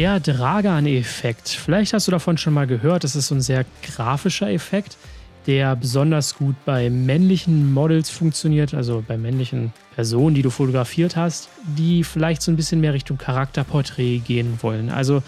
der Dragan-Effekt. Vielleicht hast du davon schon mal gehört. Das ist so ein sehr grafischer Effekt, der besonders gut bei männlichen Models funktioniert, also bei männlichen Personen, die du fotografiert hast, die vielleicht so ein bisschen mehr Richtung Charakterporträt gehen wollen. Also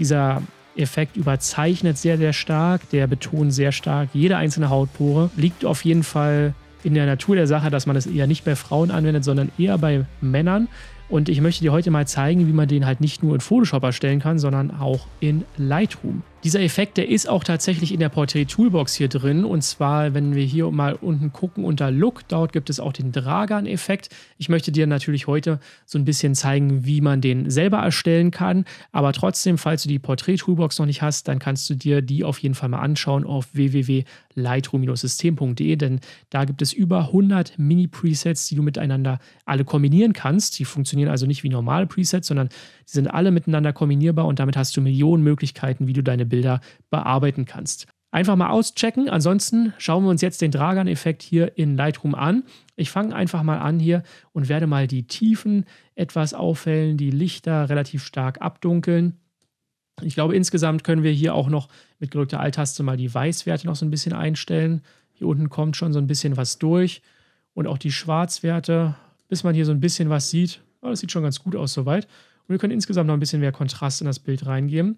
dieser Effekt überzeichnet sehr, sehr stark, der betont sehr stark jede einzelne Hautpore. Liegt auf jeden Fall in der Natur der Sache, dass man es eher nicht bei Frauen anwendet, sondern eher bei Männern. Und ich möchte dir heute mal zeigen, wie man den halt nicht nur in Photoshop erstellen kann, sondern auch in Lightroom. Dieser Effekt, der ist auch tatsächlich in der Portrait Toolbox hier drin. Und zwar, wenn wir hier mal unten gucken unter Look, dort gibt es auch den Dragan-Effekt. Ich möchte dir natürlich heute so ein bisschen zeigen, wie man den selber erstellen kann. Aber trotzdem, falls du die Portrait Toolbox noch nicht hast, dann kannst du dir die auf jeden Fall mal anschauen auf www.lightroom-system.de, denn da gibt es über 100 Mini-Presets, die du miteinander alle kombinieren kannst. Die funktionieren also nicht wie normale Presets, sondern die sind alle miteinander kombinierbar und damit hast du Millionen Möglichkeiten, wie du deine Bilder bearbeiten kannst. Einfach mal auschecken. Ansonsten schauen wir uns jetzt den Dragan-Effekt hier in Lightroom an. Ich fange einfach mal an hier und werde mal die Tiefen etwas auffällen, die Lichter relativ stark abdunkeln. Ich glaube, insgesamt können wir hier auch noch mit gedrückter Alt-Taste mal die Weißwerte noch so ein bisschen einstellen. Hier unten kommt schon so ein bisschen was durch. Und auch die Schwarzwerte, bis man hier so ein bisschen was sieht. Oh, das sieht schon ganz gut aus soweit. Und wir können insgesamt noch ein bisschen mehr Kontrast in das Bild reingeben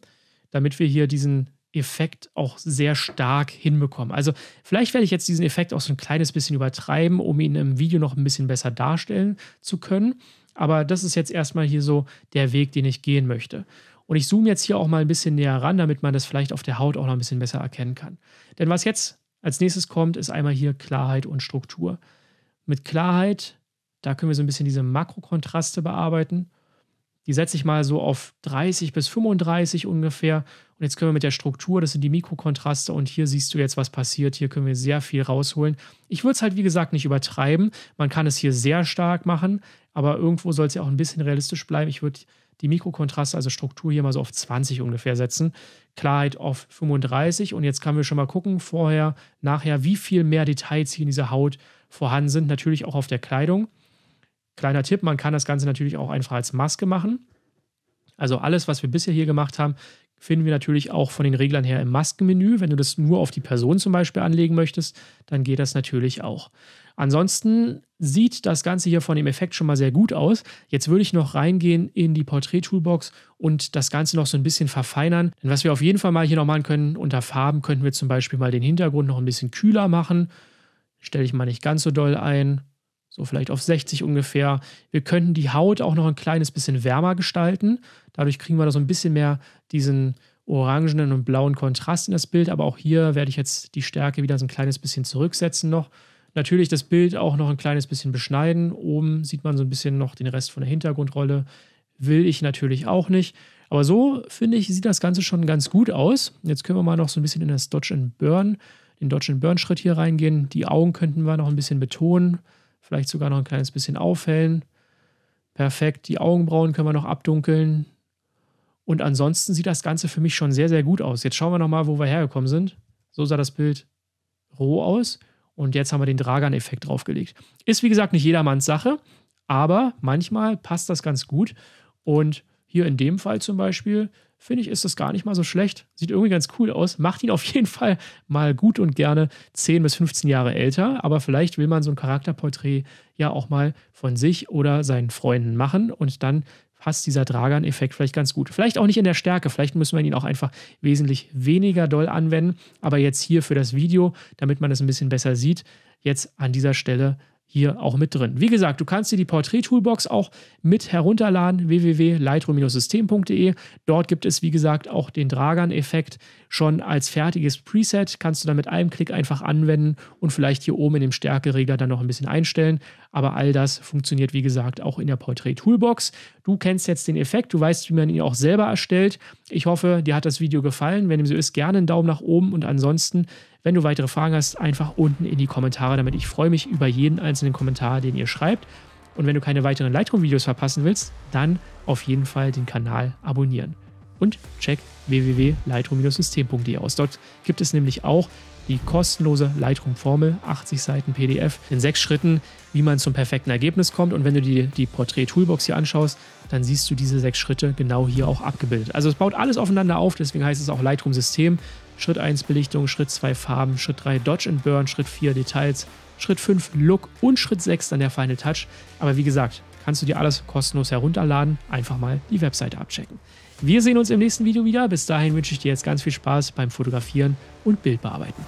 damit wir hier diesen Effekt auch sehr stark hinbekommen. Also vielleicht werde ich jetzt diesen Effekt auch so ein kleines bisschen übertreiben, um ihn im Video noch ein bisschen besser darstellen zu können. Aber das ist jetzt erstmal hier so der Weg, den ich gehen möchte. Und ich zoome jetzt hier auch mal ein bisschen näher ran, damit man das vielleicht auf der Haut auch noch ein bisschen besser erkennen kann. Denn was jetzt als nächstes kommt, ist einmal hier Klarheit und Struktur. Mit Klarheit, da können wir so ein bisschen diese Makrokontraste bearbeiten. Die setze ich mal so auf 30 bis 35 ungefähr. Und jetzt können wir mit der Struktur, das sind die Mikrokontraste und hier siehst du jetzt, was passiert. Hier können wir sehr viel rausholen. Ich würde es halt, wie gesagt, nicht übertreiben. Man kann es hier sehr stark machen, aber irgendwo soll es ja auch ein bisschen realistisch bleiben. Ich würde die Mikrokontraste, also Struktur hier mal so auf 20 ungefähr setzen. Klarheit auf 35 und jetzt können wir schon mal gucken, vorher, nachher, wie viel mehr Details hier in dieser Haut vorhanden sind. Natürlich auch auf der Kleidung. Kleiner Tipp, man kann das Ganze natürlich auch einfach als Maske machen. Also alles, was wir bisher hier gemacht haben, finden wir natürlich auch von den Reglern her im Maskenmenü. Wenn du das nur auf die Person zum Beispiel anlegen möchtest, dann geht das natürlich auch. Ansonsten sieht das Ganze hier von dem Effekt schon mal sehr gut aus. Jetzt würde ich noch reingehen in die Portrait-Toolbox und das Ganze noch so ein bisschen verfeinern. Denn was wir auf jeden Fall mal hier noch machen können, unter Farben könnten wir zum Beispiel mal den Hintergrund noch ein bisschen kühler machen. Stelle ich mal nicht ganz so doll ein so vielleicht auf 60 ungefähr. Wir könnten die Haut auch noch ein kleines bisschen wärmer gestalten. Dadurch kriegen wir da so ein bisschen mehr diesen orangenen und blauen Kontrast in das Bild. Aber auch hier werde ich jetzt die Stärke wieder so ein kleines bisschen zurücksetzen noch. Natürlich das Bild auch noch ein kleines bisschen beschneiden. Oben sieht man so ein bisschen noch den Rest von der Hintergrundrolle. Will ich natürlich auch nicht. Aber so, finde ich, sieht das Ganze schon ganz gut aus. Jetzt können wir mal noch so ein bisschen in das Dodge and Burn, den Dodge and Burn Schritt hier reingehen. Die Augen könnten wir noch ein bisschen betonen vielleicht sogar noch ein kleines bisschen aufhellen. Perfekt, die Augenbrauen können wir noch abdunkeln. Und ansonsten sieht das Ganze für mich schon sehr, sehr gut aus. Jetzt schauen wir nochmal, wo wir hergekommen sind. So sah das Bild roh aus. Und jetzt haben wir den Dragan-Effekt draufgelegt. Ist wie gesagt nicht jedermanns Sache, aber manchmal passt das ganz gut. Und hier in dem Fall zum Beispiel finde ich, ist das gar nicht mal so schlecht. Sieht irgendwie ganz cool aus. Macht ihn auf jeden Fall mal gut und gerne 10 bis 15 Jahre älter. Aber vielleicht will man so ein Charakterporträt ja auch mal von sich oder seinen Freunden machen und dann passt dieser Dragan-Effekt vielleicht ganz gut. Vielleicht auch nicht in der Stärke, vielleicht müssen wir ihn auch einfach wesentlich weniger doll anwenden. Aber jetzt hier für das Video, damit man es ein bisschen besser sieht, jetzt an dieser Stelle hier auch mit drin. Wie gesagt, du kannst dir die Portrait-Toolbox auch mit herunterladen, www.lightroom-system.de. Dort gibt es, wie gesagt, auch den Dragan-Effekt schon als fertiges Preset. Kannst du dann mit einem Klick einfach anwenden und vielleicht hier oben in dem Stärkeregler dann noch ein bisschen einstellen. Aber all das funktioniert, wie gesagt, auch in der Portrait-Toolbox. Du kennst jetzt den Effekt, du weißt, wie man ihn auch selber erstellt. Ich hoffe, dir hat das Video gefallen. Wenn dem so ist, gerne einen Daumen nach oben und ansonsten wenn du weitere Fragen hast, einfach unten in die Kommentare damit. Ich freue mich über jeden einzelnen Kommentar, den ihr schreibt. Und wenn du keine weiteren Lightroom-Videos verpassen willst, dann auf jeden Fall den Kanal abonnieren. Und check www.lightroom-system.de aus. Dort gibt es nämlich auch die kostenlose Lightroom-Formel, 80 Seiten PDF in sechs Schritten, wie man zum perfekten Ergebnis kommt. Und wenn du dir die Portrait-Toolbox hier anschaust, dann siehst du diese sechs Schritte genau hier auch abgebildet. Also es baut alles aufeinander auf, deswegen heißt es auch Lightroom-System. Schritt 1 Belichtung, Schritt 2 Farben, Schritt 3 Dodge and Burn, Schritt 4 Details, Schritt 5 Look und Schritt 6 dann der Final Touch. Aber wie gesagt, kannst du dir alles kostenlos herunterladen, einfach mal die Webseite abchecken. Wir sehen uns im nächsten Video wieder. Bis dahin wünsche ich dir jetzt ganz viel Spaß beim Fotografieren und Bildbearbeiten.